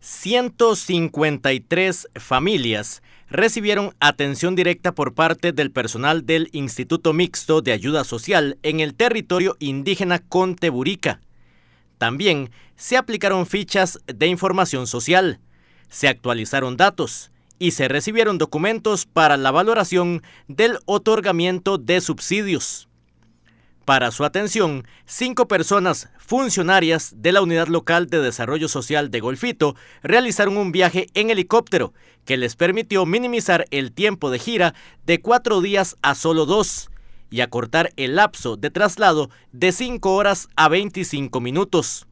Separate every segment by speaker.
Speaker 1: 153 familias recibieron atención directa por parte del personal del Instituto Mixto de Ayuda Social en el territorio indígena Conteburica. También se aplicaron fichas de información social, se actualizaron datos y se recibieron documentos para la valoración del otorgamiento de subsidios. Para su atención, cinco personas funcionarias de la Unidad Local de Desarrollo Social de Golfito realizaron un viaje en helicóptero que les permitió minimizar el tiempo de gira de cuatro días a solo dos y acortar el lapso de traslado de cinco horas a 25 minutos.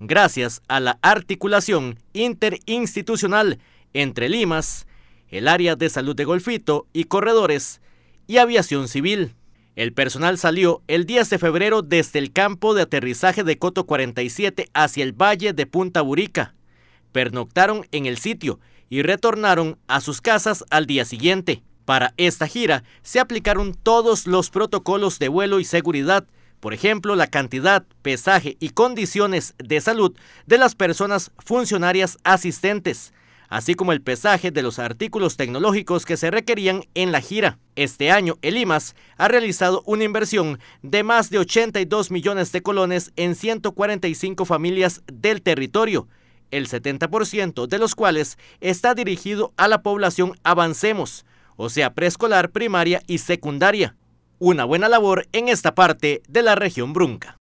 Speaker 1: Gracias a la articulación interinstitucional entre Limas, el área de salud de Golfito y corredores y aviación civil. El personal salió el 10 de febrero desde el campo de aterrizaje de Coto 47 hacia el valle de Punta Burica. Pernoctaron en el sitio y retornaron a sus casas al día siguiente. Para esta gira se aplicaron todos los protocolos de vuelo y seguridad, por ejemplo, la cantidad, pesaje y condiciones de salud de las personas funcionarias asistentes así como el pesaje de los artículos tecnológicos que se requerían en la gira. Este año, el IMAS ha realizado una inversión de más de 82 millones de colones en 145 familias del territorio, el 70% de los cuales está dirigido a la población Avancemos, o sea, preescolar, primaria y secundaria. Una buena labor en esta parte de la región Brunca.